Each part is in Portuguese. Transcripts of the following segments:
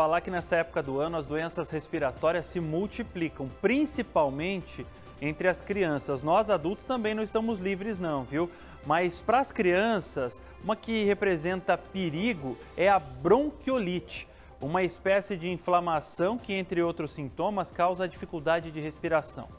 falar que nessa época do ano as doenças respiratórias se multiplicam, principalmente entre as crianças. Nós adultos também não estamos livres não, viu? Mas para as crianças, uma que representa perigo é a bronquiolite, uma espécie de inflamação que, entre outros sintomas, causa dificuldade de respiração.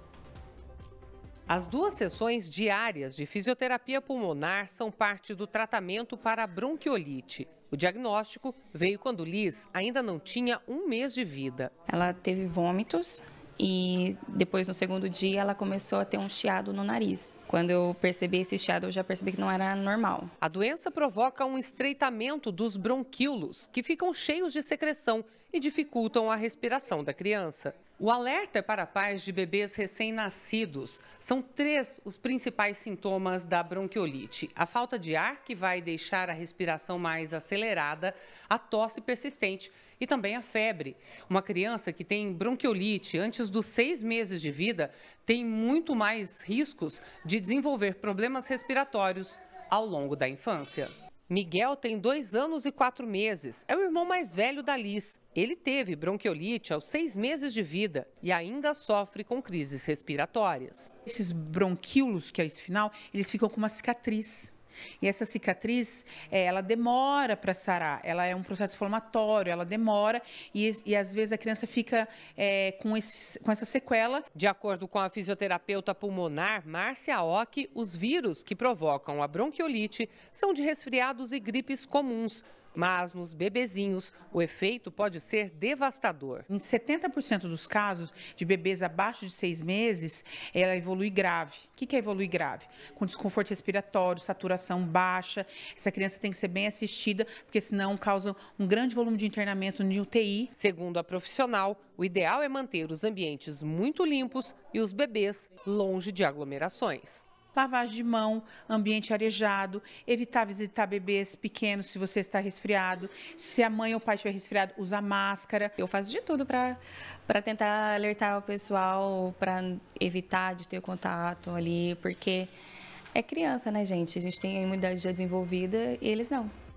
As duas sessões diárias de fisioterapia pulmonar são parte do tratamento para a bronquiolite. O diagnóstico veio quando Liz ainda não tinha um mês de vida. Ela teve vômitos, e depois no segundo dia ela começou a ter um chiado no nariz. Quando eu percebi esse chiado, eu já percebi que não era normal. A doença provoca um estreitamento dos bronquíolos, que ficam cheios de secreção e dificultam a respiração da criança. O alerta é para pais de bebês recém-nascidos. São três os principais sintomas da bronquiolite: a falta de ar, que vai deixar a respiração mais acelerada, a tosse persistente e também a febre. Uma criança que tem bronquiolite antes dos seis meses de vida tem muito mais riscos de desenvolver problemas respiratórios ao longo da infância. Miguel tem dois anos e quatro meses. É o irmão mais velho da Liz. Ele teve bronquiolite aos seis meses de vida e ainda sofre com crises respiratórias. Esses bronquíolos, que é esse final, eles ficam com uma cicatriz. E essa cicatriz, é, ela demora para sarar, ela é um processo inflamatório, ela demora e, e às vezes a criança fica é, com, esse, com essa sequela. De acordo com a fisioterapeuta pulmonar Márcia Ock, os vírus que provocam a bronquiolite são de resfriados e gripes comuns mas nos bebezinhos o efeito pode ser devastador. Em 70% dos casos de bebês abaixo de seis meses, ela evolui grave. O que é evoluir grave? Com desconforto respiratório, saturação baixa. Essa criança tem que ser bem assistida, porque senão causa um grande volume de internamento de UTI. Segundo a profissional, o ideal é manter os ambientes muito limpos e os bebês longe de aglomerações lavagem de mão, ambiente arejado, evitar visitar bebês pequenos se você está resfriado, se a mãe ou o pai estiver resfriado, usar máscara. Eu faço de tudo para tentar alertar o pessoal, para evitar de ter contato ali, porque é criança, né, gente? A gente tem a imunidade já desenvolvida e eles não.